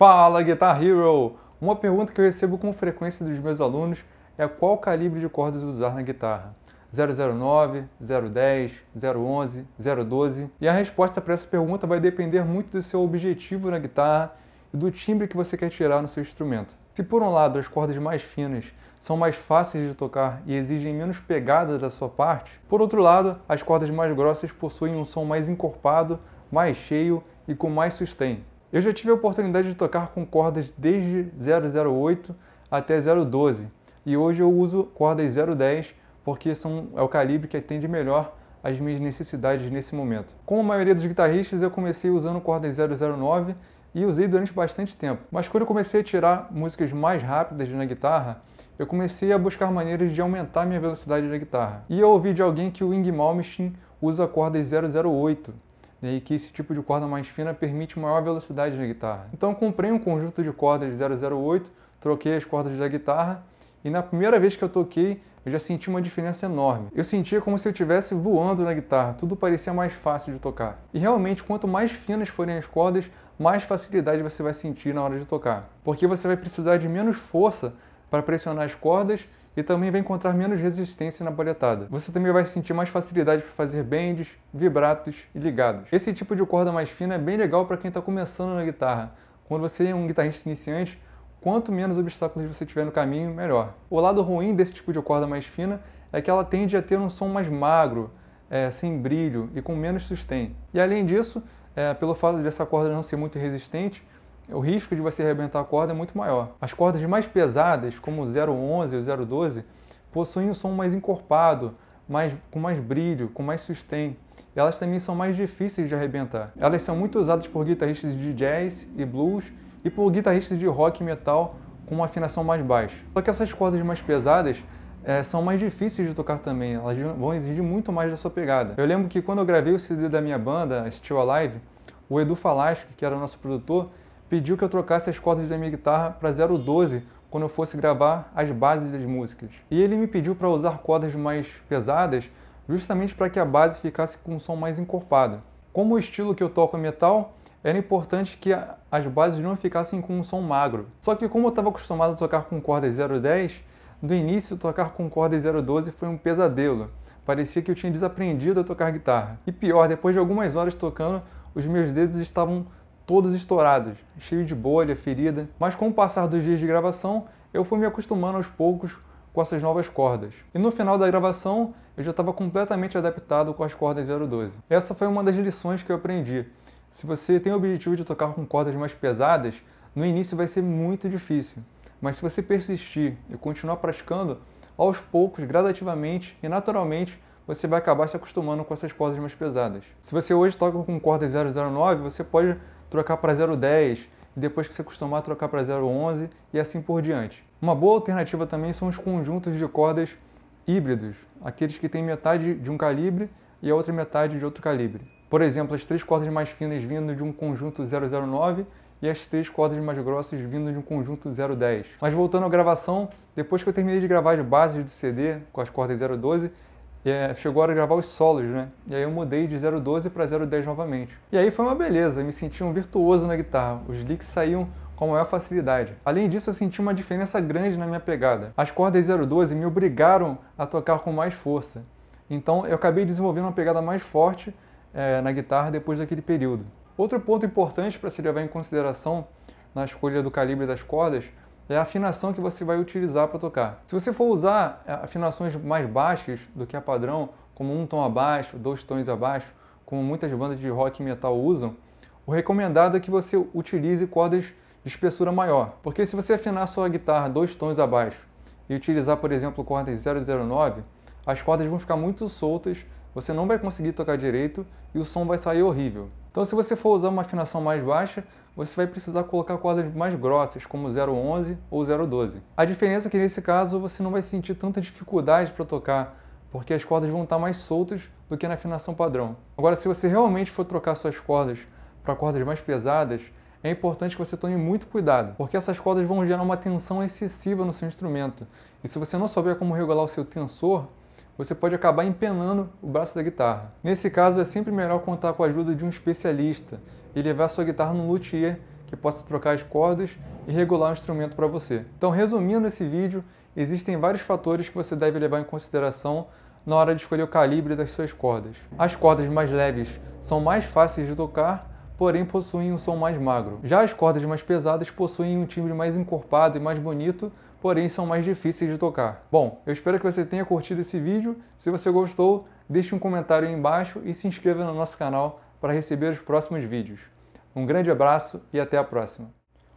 Fala Guitar Hero! Uma pergunta que eu recebo com frequência dos meus alunos é qual calibre de cordas usar na guitarra. 009, 010, 011, 012. E a resposta para essa pergunta vai depender muito do seu objetivo na guitarra e do timbre que você quer tirar no seu instrumento. Se por um lado as cordas mais finas são mais fáceis de tocar e exigem menos pegada da sua parte, por outro lado, as cordas mais grossas possuem um som mais encorpado, mais cheio e com mais sustain. Eu já tive a oportunidade de tocar com cordas desde 008 até 012 e hoje eu uso cordas 010 porque são, é o calibre que atende melhor as minhas necessidades nesse momento. Como a maioria dos guitarristas, eu comecei usando cordas 009 e usei durante bastante tempo. Mas quando eu comecei a tirar músicas mais rápidas na guitarra, eu comecei a buscar maneiras de aumentar minha velocidade na guitarra. E eu ouvi de alguém que o Ing Malmsteen usa cordas 008 né, e que esse tipo de corda mais fina permite maior velocidade na guitarra. Então comprei um conjunto de cordas 008, troquei as cordas da guitarra e na primeira vez que eu toquei eu já senti uma diferença enorme. Eu sentia como se eu estivesse voando na guitarra, tudo parecia mais fácil de tocar. E realmente, quanto mais finas forem as cordas, mais facilidade você vai sentir na hora de tocar, porque você vai precisar de menos força para pressionar as cordas e também vai encontrar menos resistência na boletada. Você também vai sentir mais facilidade para fazer bends, vibratos e ligados. Esse tipo de corda mais fina é bem legal para quem está começando na guitarra. Quando você é um guitarrista iniciante, quanto menos obstáculos você tiver no caminho, melhor. O lado ruim desse tipo de corda mais fina é que ela tende a ter um som mais magro, é, sem brilho e com menos sustain. E além disso, é, pelo fato dessa corda não ser muito resistente, o risco de você arrebentar a corda é muito maior. As cordas mais pesadas, como o 011 e o 012, possuem um som mais encorpado, mais, com mais brilho, com mais sustain. elas também são mais difíceis de arrebentar. Elas são muito usadas por guitarristas de jazz e blues e por guitarristas de rock e metal com uma afinação mais baixa. Só que essas cordas mais pesadas é, são mais difíceis de tocar também, elas vão exigir muito mais da sua pegada. Eu lembro que quando eu gravei o CD da minha banda, Still Alive, o Edu Falaschi, que era o nosso produtor, pediu que eu trocasse as cordas da minha guitarra para 012 quando eu fosse gravar as bases das músicas. E ele me pediu para usar cordas mais pesadas justamente para que a base ficasse com um som mais encorpado. Como o estilo que eu toco é metal, era importante que as bases não ficassem com um som magro. Só que como eu estava acostumado a tocar com cordas 010, do início tocar com cordas 012 foi um pesadelo. Parecia que eu tinha desaprendido a tocar guitarra. E pior, depois de algumas horas tocando, os meus dedos estavam todos estourados, cheio de bolha, ferida. Mas com o passar dos dias de gravação, eu fui me acostumando aos poucos com essas novas cordas. E no final da gravação, eu já estava completamente adaptado com as cordas 012. Essa foi uma das lições que eu aprendi. Se você tem o objetivo de tocar com cordas mais pesadas, no início vai ser muito difícil. Mas se você persistir e continuar praticando, aos poucos, gradativamente e naturalmente, você vai acabar se acostumando com essas cordas mais pesadas. Se você hoje toca com cordas 009, você pode trocar para 0,10 e depois que se acostumar trocar para 0,11 e assim por diante. Uma boa alternativa também são os conjuntos de cordas híbridos, aqueles que têm metade de um calibre e a outra metade de outro calibre. Por exemplo, as três cordas mais finas vindo de um conjunto 009 e as três cordas mais grossas vindo de um conjunto 010. Mas voltando à gravação, depois que eu terminei de gravar as bases do CD com as cordas 012, é, chegou a hora de gravar os solos, né? E aí eu mudei de 012 para 010 novamente. E aí foi uma beleza, eu me senti um virtuoso na guitarra. Os licks saíam com maior facilidade. Além disso, eu senti uma diferença grande na minha pegada. As cordas 012 me obrigaram a tocar com mais força. Então eu acabei desenvolvendo uma pegada mais forte é, na guitarra depois daquele período. Outro ponto importante para se levar em consideração na escolha do calibre das cordas é a afinação que você vai utilizar para tocar. Se você for usar é, afinações mais baixas do que a padrão, como um tom abaixo, dois tons abaixo, como muitas bandas de rock e metal usam, o recomendado é que você utilize cordas de espessura maior, porque se você afinar sua guitarra dois tons abaixo e utilizar, por exemplo, cordas 009, as cordas vão ficar muito soltas, você não vai conseguir tocar direito e o som vai sair horrível. Então, se você for usar uma afinação mais baixa, você vai precisar colocar cordas mais grossas, como 011 ou 012. A diferença é que nesse caso você não vai sentir tanta dificuldade para tocar, porque as cordas vão estar mais soltas do que na afinação padrão. Agora, se você realmente for trocar suas cordas para cordas mais pesadas, é importante que você tome muito cuidado, porque essas cordas vão gerar uma tensão excessiva no seu instrumento. E se você não souber como regular o seu tensor, você pode acabar empenando o braço da guitarra. Nesse caso, é sempre melhor contar com a ajuda de um especialista e levar sua guitarra no luthier que possa trocar as cordas e regular o instrumento para você. Então, resumindo esse vídeo, existem vários fatores que você deve levar em consideração na hora de escolher o calibre das suas cordas. As cordas mais leves são mais fáceis de tocar porém possuem um som mais magro. Já as cordas mais pesadas possuem um timbre mais encorpado e mais bonito, porém são mais difíceis de tocar. Bom, eu espero que você tenha curtido esse vídeo. Se você gostou, deixe um comentário aí embaixo e se inscreva no nosso canal para receber os próximos vídeos. Um grande abraço e até a próxima.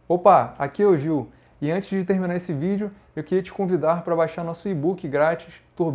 Opa, aqui é o Gil. E antes de terminar esse vídeo, eu queria te convidar para baixar nosso e-book grátis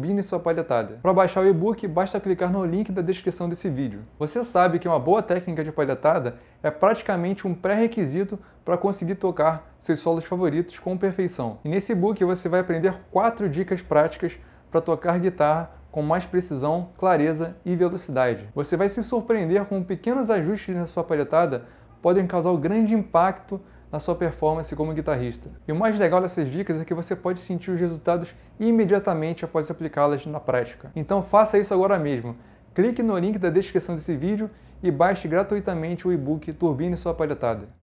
e sua palhetada. Para baixar o e-book, basta clicar no link da descrição desse vídeo. Você sabe que uma boa técnica de palhetada é praticamente um pré-requisito para conseguir tocar seus solos favoritos com perfeição. E nesse e-book você vai aprender quatro dicas práticas para tocar guitarra com mais precisão, clareza e velocidade. Você vai se surpreender com pequenos ajustes na sua palhetada podem causar um grande impacto na sua performance como guitarrista. E o mais legal dessas dicas é que você pode sentir os resultados imediatamente após aplicá-las na prática. Então faça isso agora mesmo. Clique no link da descrição desse vídeo e baixe gratuitamente o e-book Turbine Sua Palhetada.